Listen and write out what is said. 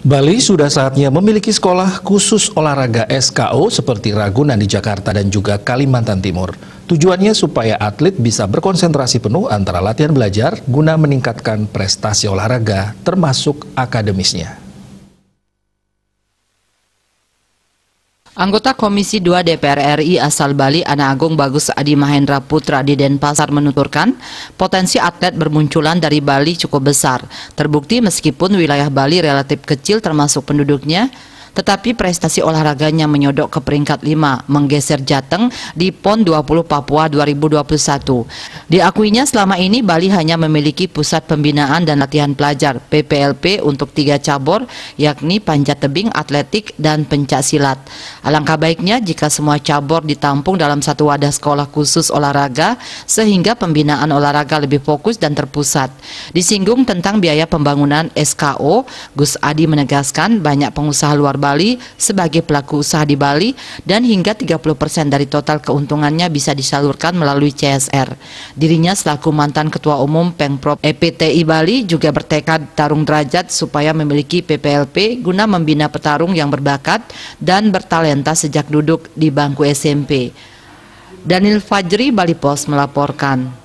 Bali sudah saatnya memiliki sekolah khusus olahraga SKO seperti Ragunan di Jakarta dan juga Kalimantan Timur. Tujuannya supaya atlet bisa berkonsentrasi penuh antara latihan belajar guna meningkatkan prestasi olahraga termasuk akademisnya. Anggota Komisi 2 DPR RI asal Bali, Ana Agung Bagus Adi Mahendra Putra di Denpasar menuturkan, potensi atlet bermunculan dari Bali cukup besar. Terbukti meskipun wilayah Bali relatif kecil termasuk penduduknya, tetapi prestasi olahraganya menyodok ke peringkat 5, menggeser Jateng di PON 20 Papua 2021. Diakuinya selama ini Bali hanya memiliki pusat pembinaan dan latihan pelajar PPLP untuk tiga cabur yakni panjat tebing, atletik, dan pencak silat. Alangkah baiknya jika semua cabur ditampung dalam satu wadah sekolah khusus olahraga sehingga pembinaan olahraga lebih fokus dan terpusat. Disinggung tentang biaya pembangunan SKO, Gus Adi menegaskan banyak pengusaha luar Bali sebagai pelaku usaha di Bali dan hingga 30% dari total keuntungannya bisa disalurkan melalui CSR. Dirinya selaku mantan Ketua Umum Pengprop e EPTI Bali juga bertekad tarung derajat supaya memiliki PPLP guna membina petarung yang berbakat dan bertalenta sejak duduk di bangku SMP. Daniel Fajri, Bali Post melaporkan.